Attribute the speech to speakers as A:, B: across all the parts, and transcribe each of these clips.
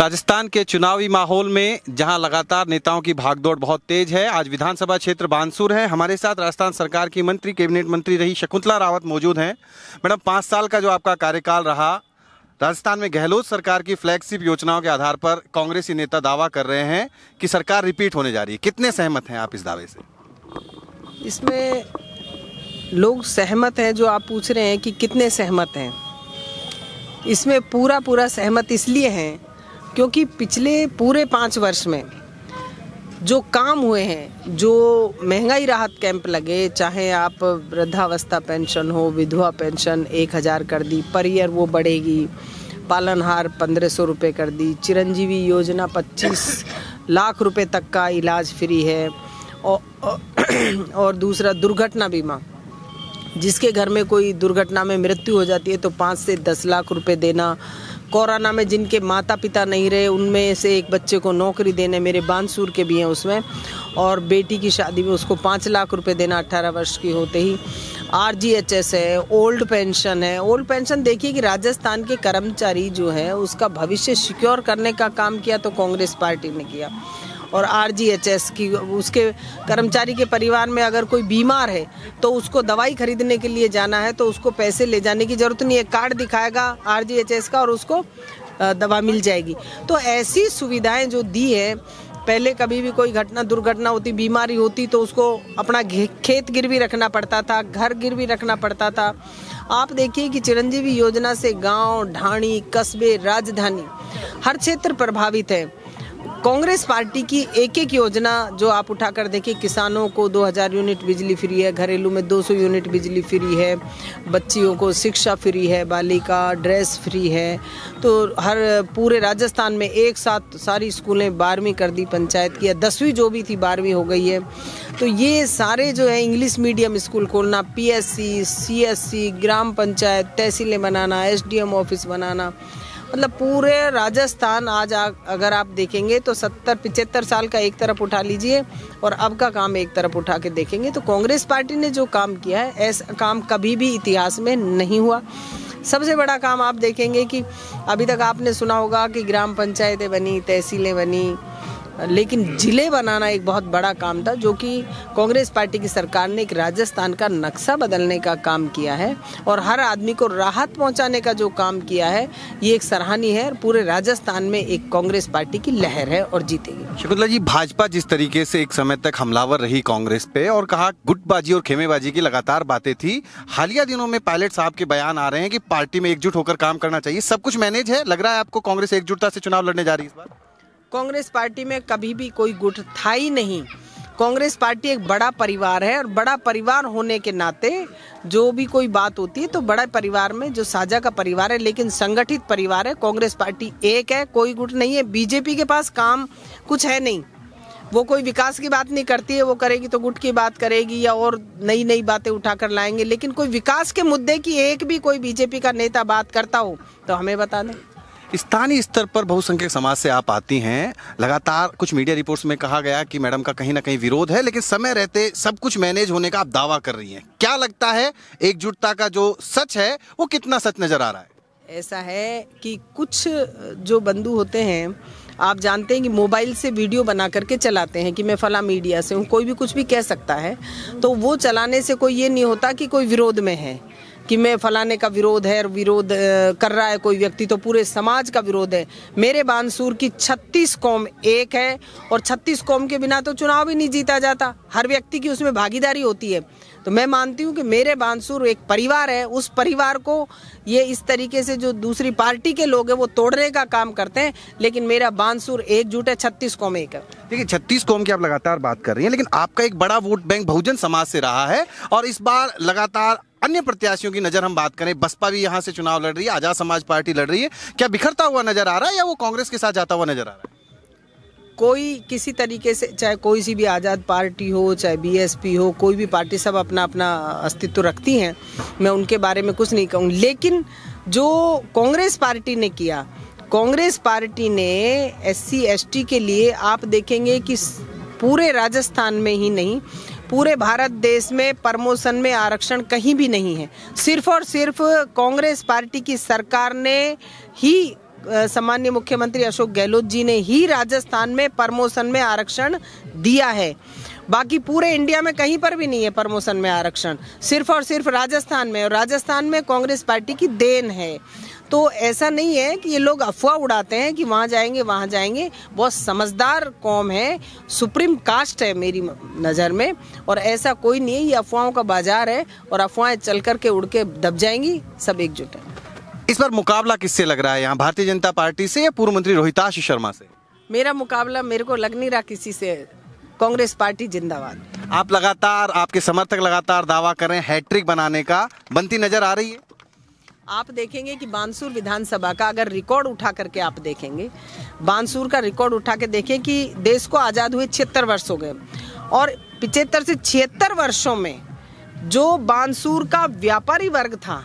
A: राजस्थान के चुनावी माहौल में जहां लगातार नेताओं की भागदौड़ बहुत तेज है आज विधानसभा क्षेत्र बानसूर है हमारे साथ राजस्थान सरकार की मंत्री कैबिनेट मंत्री रही शकुंतला रावत मौजूद हैं मैडम पाँच साल का जो आपका कार्यकाल रहा राजस्थान में गहलोत सरकार की फ्लैगशिप योजनाओं के आधार पर कांग्रेसी नेता दावा कर रहे हैं कि सरकार रिपीट होने जा रही है कितने सहमत हैं आप इस दावे से
B: इसमें लोग सहमत हैं जो आप पूछ रहे हैं कि कितने सहमत हैं इसमें पूरा पूरा सहमत इसलिए हैं क्योंकि पिछले पूरे पाँच वर्ष में जो काम हुए हैं जो महंगाई राहत कैंप लगे चाहे आप वृद्धावस्था पेंशन हो विधवा पेंशन एक हज़ार कर दी पर ईयर वो बढ़ेगी पालनहार पंद्रह सौ रुपये कर दी चिरंजीवी योजना पच्चीस लाख रुपए तक का इलाज फ्री है और, और दूसरा दुर्घटना बीमा जिसके घर में कोई दुर्घटना में मृत्यु हो जाती है तो पाँच से दस लाख रुपए देना कोरोना में जिनके माता पिता नहीं रहे उनमें से एक बच्चे को नौकरी देने मेरे बांसूर के भी हैं उसमें और बेटी की शादी में उसको पाँच लाख रुपए देना अट्ठारह वर्ष की होते ही आर जी एच एस है ओल्ड पेंशन है ओल्ड पेंशन देखिए कि राजस्थान के कर्मचारी जो है उसका भविष्य सिक्योर करने का काम किया तो कांग्रेस पार्टी ने किया और आर की उसके कर्मचारी के परिवार में अगर कोई बीमार है तो उसको दवाई खरीदने के लिए जाना है तो उसको पैसे ले जाने की ज़रूरत नहीं है कार्ड दिखाएगा आर का और उसको दवा मिल जाएगी तो ऐसी सुविधाएं जो दी है पहले कभी भी कोई घटना दुर्घटना होती बीमारी होती तो उसको अपना खेत गिरवी रखना पड़ता था घर गिरवी रखना पड़ता था आप देखिए कि चिरंजीवी योजना से गांव ढाणी कस्बे राजधानी हर क्षेत्र प्रभावित है कांग्रेस पार्टी की एक एक योजना जो आप उठाकर देखिए किसानों को 2000 यूनिट बिजली फ्री है घरेलू में 200 यूनिट बिजली फ्री है बच्चियों को शिक्षा फ्री है बालिका ड्रेस फ्री है तो हर पूरे राजस्थान में एक साथ सारी स्कूलें बारहवीं कर दी पंचायत की दसवीं जो भी थी बारहवीं हो गई है तो ये सारे जो है इंग्लिश मीडियम स्कूल खोलना पी एस ग्राम पंचायत तहसीलें बनाना एस ऑफिस बनाना मतलब पूरे राजस्थान आज आ, अगर आप देखेंगे तो सत्तर पिचहत्तर साल का एक तरफ उठा लीजिए और अब का काम एक तरफ उठा के देखेंगे तो कांग्रेस पार्टी ने जो काम किया है ऐसा काम कभी भी इतिहास में नहीं हुआ सबसे बड़ा काम आप देखेंगे कि अभी तक आपने सुना होगा कि ग्राम पंचायतें बनी तहसीलें बनी लेकिन ज़िले बनाना एक बहुत बड़ा काम था जो कि कांग्रेस पार्टी की सरकार ने एक राजस्थान का नक्शा बदलने का काम किया है और हर आदमी को राहत पहुंचाने का जो काम किया है ये एक सराहनीय है पूरे राजस्थान में एक कांग्रेस पार्टी की लहर है और जीतेगी
A: शकुंतला जी भाजपा जिस तरीके से एक समय तक हमलावर रही कांग्रेस पे और कहा गुटबाजी और खेमेबाजी की लगातार बातें थी हालिया दिनों में पायलट साहब के बयान आ रहे हैं कि पार्टी में एकजुट होकर काम करना चाहिए सब कुछ मैनेज है लग रहा है आपको कांग्रेस एकजुटता से चुनाव लड़ने जा रही है इस बार
B: कांग्रेस पार्टी में कभी भी कोई गुट था ही नहीं कांग्रेस पार्टी एक बड़ा परिवार है और बड़ा परिवार होने के नाते जो भी कोई बात होती है तो बड़ा परिवार में जो साझा का परिवार है लेकिन संगठित परिवार है कांग्रेस पार्टी एक है कोई गुट नहीं है बीजेपी के पास काम कुछ है नहीं वो कोई विकास की बात नहीं करती है वो करेगी तो गुट की बात करेगी या और नई नई बातें उठाकर लाएंगे लेकिन कोई विकास के मुद्दे की एक भी कोई बीजेपी का नेता बात करता हो तो हमें बता दें
A: स्थानीय स्तर पर बहुसंख्यक समाज से आप आती हैं लगातार कुछ मीडिया रिपोर्ट्स में कहा गया कि मैडम का कहीं ना कहीं विरोध है लेकिन समय रहते सब कुछ मैनेज होने का आप दावा कर रही हैं क्या लगता है एकजुटता का जो सच है वो कितना सच नजर आ रहा है
B: ऐसा है कि कुछ जो बंधु होते हैं आप जानते हैं कि मोबाइल से वीडियो बना करके चलाते हैं कि मैं फला मीडिया से हूँ कोई भी कुछ भी कह सकता है तो वो चलाने से कोई ये नहीं होता कि कोई विरोध में है कि मैं फलाने का विरोध है विरोध कर रहा है कोई व्यक्ति तो पूरे समाज का विरोध है मेरे बानसूर की 36 कौम एक है और 36 कौम के बिना तो चुनाव ही नहीं जीता जाता हर व्यक्ति की उसमें भागीदारी होती है तो मैं मानती हूँ कि मेरे बानसूर एक परिवार है उस परिवार को ये इस तरीके से जो दूसरी पार्टी के लोग हैं वो तोड़ने का काम करते हैं लेकिन मेरा बानसूर एकजुट है छत्तीस कौम एक है
A: देखिए छत्तीस कौम की आप लगातार बात कर रही हैं लेकिन आपका एक बड़ा वोट बैंक बहुजन समाज से रहा है और इस बार लगातार अन्य प्रत्याशियों की नजर हम बात करें बसपा भी यहाँ से चुनाव लड़ रही है आजाद समाज पार्टी लड़ रही है क्या बिखरता हुआ नजर आ रहा है या वो कांग्रेस के साथ जाता हुआ नजर आ रहा है
B: कोई किसी तरीके से चाहे कोई सी भी आज़ाद पार्टी हो चाहे बीएसपी हो कोई भी पार्टी सब अपना अपना अस्तित्व रखती हैं मैं उनके बारे में कुछ नहीं कहूँ लेकिन जो कांग्रेस पार्टी ने किया कांग्रेस पार्टी ने एससी एसटी के लिए आप देखेंगे कि पूरे राजस्थान में ही नहीं पूरे भारत देश में प्रमोशन में आरक्षण कहीं भी नहीं है सिर्फ और सिर्फ कांग्रेस पार्टी की सरकार ने ही सामान्य मुख्यमंत्री अशोक गहलोत जी ने ही राजस्थान में प्रमोशन में आरक्षण दिया है बाकी पूरे इंडिया में कहीं पर भी नहीं है प्रमोशन में आरक्षण सिर्फ और सिर्फ राजस्थान में और राजस्थान में कांग्रेस पार्टी की देन है तो ऐसा नहीं है कि ये लोग अफवाह उड़ाते हैं कि वहाँ जाएंगे वहाँ जाएंगे बहुत समझदार कौम है सुप्रीम कास्ट है मेरी नज़र में और ऐसा कोई नहीं है ये अफवाहों का बाजार है और अफवाहें चल करके उड़ के दब जाएंगी सब एकजुट है
A: इस पर मुकाबला किससे लग रहा है यहाँ भारतीय जनता पार्टी से या पूर्व मंत्री रोहिताश शर्मा से
B: मेरा मुकाबला मेरे को लग नहीं रहा किसी से कांग्रेस पार्टी जिंदाबाद
A: आप लगातार आपके समर्थक लगातार दावा कर रहे हैं हैट्रिक बनाने का बनती नजर आ रही है
B: आप देखेंगे कि बानसूर विधानसभा का अगर रिकॉर्ड उठा करके आप देखेंगे बानसूर का रिकॉर्ड उठा के देखें कि देश को आज़ाद हुए छिहत्तर वर्ष हो गए और पिछहत्तर से छिहत्तर वर्षों में जो बानसूर का व्यापारी वर्ग था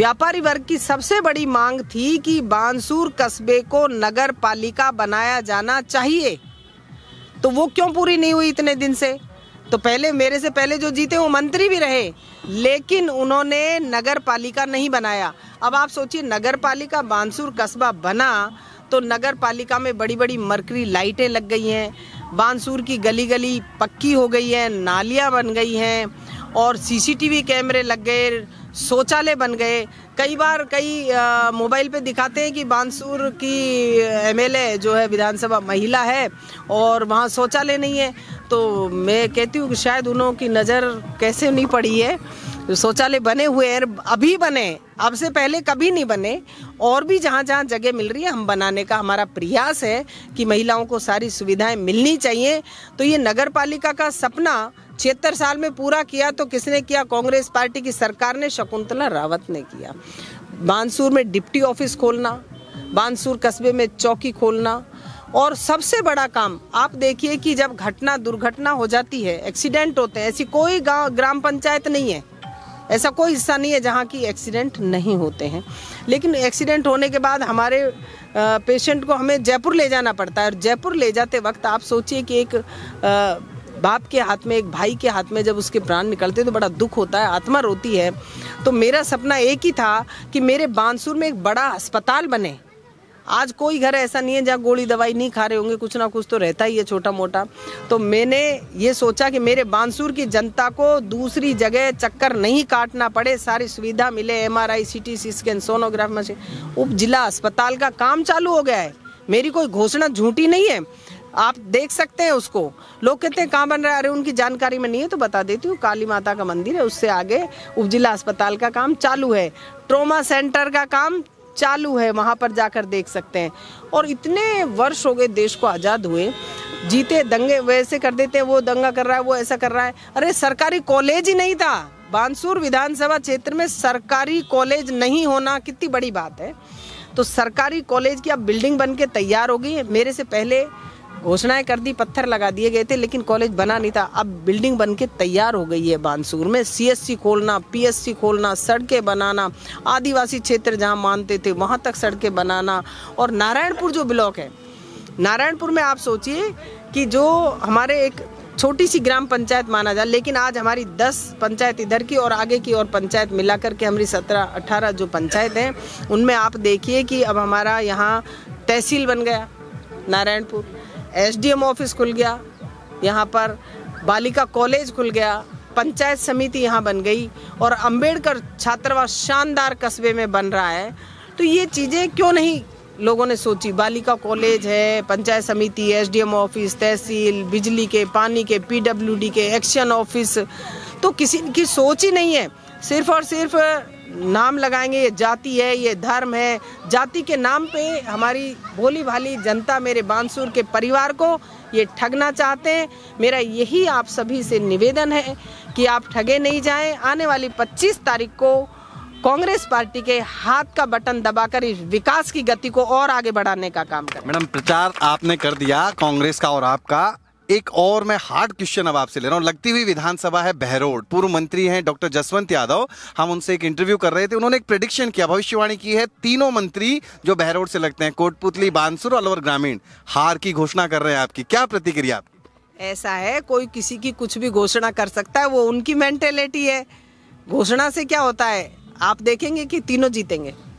B: व्यापारी वर्ग की सबसे बड़ी मांग थी कि बानसूर कस्बे को नगर पालिका बनाया जाना चाहिए तो वो क्यों पूरी नहीं हुई इतने दिन से तो पहले मेरे से पहले जो जीते वो मंत्री भी रहे लेकिन उन्होंने नगर पालिका नहीं बनाया अब आप सोचिए नगर पालिका बांसुर कस्बा बना तो नगर पालिका में बड़ी बड़ी मरकरी लाइटें लग गई हैं बांसूर की गली गली पक्की हो गई है नालियाँ बन गई हैं और सीसीटीवी कैमरे लग गए शौचालय बन गए कई बार कई मोबाइल पे दिखाते हैं कि बानसूर की एमएलए जो है विधानसभा महिला है और वहाँ शौचालय नहीं है तो मैं कहती हूँ कि शायद उन्हों की नज़र कैसे नहीं पड़ी है शौचालय बने हुए हैं अभी बने अब से पहले कभी नहीं बने और भी जहाँ जहाँ जगह मिल रही है हम बनाने का हमारा प्रयास है कि महिलाओं को सारी सुविधाएं मिलनी चाहिए तो ये नगर पालिका का सपना छिहत्तर साल में पूरा किया तो किसने किया कांग्रेस पार्टी की सरकार ने शकुंतला रावत ने किया बानसूर में डिप्टी ऑफिस खोलना बानसूर कस्बे में चौकी खोलना और सबसे बड़ा काम आप देखिए कि जब घटना दुर्घटना हो जाती है एक्सीडेंट होते हैं ऐसी कोई गाँव ग्राम पंचायत नहीं है ऐसा कोई हिस्सा नहीं है जहाँ की एक्सीडेंट नहीं होते हैं लेकिन एक्सीडेंट होने के बाद हमारे पेशेंट को हमें जयपुर ले जाना पड़ता है और जयपुर ले जाते वक्त आप सोचिए कि एक बाप के हाथ में एक भाई के हाथ में जब उसके प्राण निकलते तो बड़ा दुख होता है आत्मा रोती है तो मेरा सपना एक ही था कि मेरे बानसूर में एक बड़ा अस्पताल बने आज कोई घर ऐसा नहीं है जहाँ गोली दवाई नहीं खा रहे होंगे कुछ ना कुछ तो रहता ही है छोटा मोटा तो मैंने ये सोचा कि मेरे बानसूर की जनता को दूसरी जगह चक्कर नहीं काटना पड़े सारी सुविधा मिले M R I C T C scan sonograph machine उप जिला अस्पताल का काम चालू हो गया है मेरी कोई घोषणा झूठी नहीं है आप देख सकते हैं उसको लोग कहते हैं कहाँ बन रहा है अरे उनकी जानकारी में नहीं है तो बता देती हूँ काली माता का मंदिर है उससे आगे उपजिला अस्पताल का काम चालू है ट्रोमा सेंटर का काम चालू है वहाँ पर जाकर देख सकते हैं और इतने वर्ष हो गए देश को आज़ाद हुए जीते दंगे वैसे कर देते हैं वो दंगा कर रहा है वो ऐसा कर रहा है अरे सरकारी कॉलेज ही नहीं था बानसूर विधानसभा क्षेत्र में सरकारी कॉलेज नहीं होना कितनी बड़ी बात है तो सरकारी कॉलेज की अब बिल्डिंग बन के तैयार हो गई है मेरे से पहले घोषणाएं कर दी पत्थर लगा दिए गए थे लेकिन कॉलेज बना नहीं था अब बिल्डिंग बन के तैयार हो गई है बानसूर में सीएससी खोलना पीएससी खोलना सड़कें बनाना आदिवासी क्षेत्र जहाँ मानते थे वहाँ तक सड़कें बनाना और नारायणपुर जो ब्लॉक है नारायणपुर में आप सोचिए कि जो हमारे एक छोटी सी ग्राम पंचायत माना जाए लेकिन आज हमारी दस पंचायत इधर की और आगे की और पंचायत मिला करके हमारी सत्रह अट्ठारह जो पंचायत हैं उनमें आप देखिए कि अब हमारा यहाँ तहसील बन गया नारायणपुर एसडीएम ऑफिस खुल गया यहाँ पर बालिका कॉलेज खुल गया पंचायत समिति यहाँ बन गई और अंबेडकर छात्रावास शानदार कस्बे में बन रहा है तो ये चीज़ें क्यों नहीं लोगों ने सोची बालिका कॉलेज है पंचायत समिति एसडीएम ऑफिस तहसील बिजली के पानी के पीडब्ल्यूडी के एक्शन ऑफिस तो किसी की सोच ही नहीं है सिर्फ और सिर्फ नाम लगाएंगे ये जाति है ये धर्म है जाति के नाम पे हमारी भोली भाली जनता मेरे बांसूर के परिवार को ये ठगना चाहते हैं मेरा यही आप सभी से निवेदन है कि आप ठगे नहीं जाएं आने वाली 25 तारीख को कांग्रेस पार्टी के हाथ का बटन दबाकर इस विकास की गति को और आगे बढ़ाने का काम करें
A: मैडम प्रचार आपने कर दिया कांग्रेस का और आपका एक और मैं हार्ड क्वेश्चन अब आपसे ले रहा हूँ लगती हुई विधानसभा है बहरोड पूर्व मंत्री हैं डॉक्टर जसवंत यादव हम उनसे एक इंटरव्यू कर रहे थे उन्होंने एक प्रिडिक्शन किया भविष्यवाणी की है तीनों मंत्री जो बहरोड से लगते हैं कोटपुतली बानसुर अलवर ग्रामीण हार की घोषणा कर रहे हैं आपकी क्या प्रतिक्रिया आपकी
B: ऐसा है कोई किसी की कुछ भी घोषणा कर सकता है वो उनकी मेंटेलिटी है घोषणा से क्या होता है आप देखेंगे कि तीनों जीतेंगे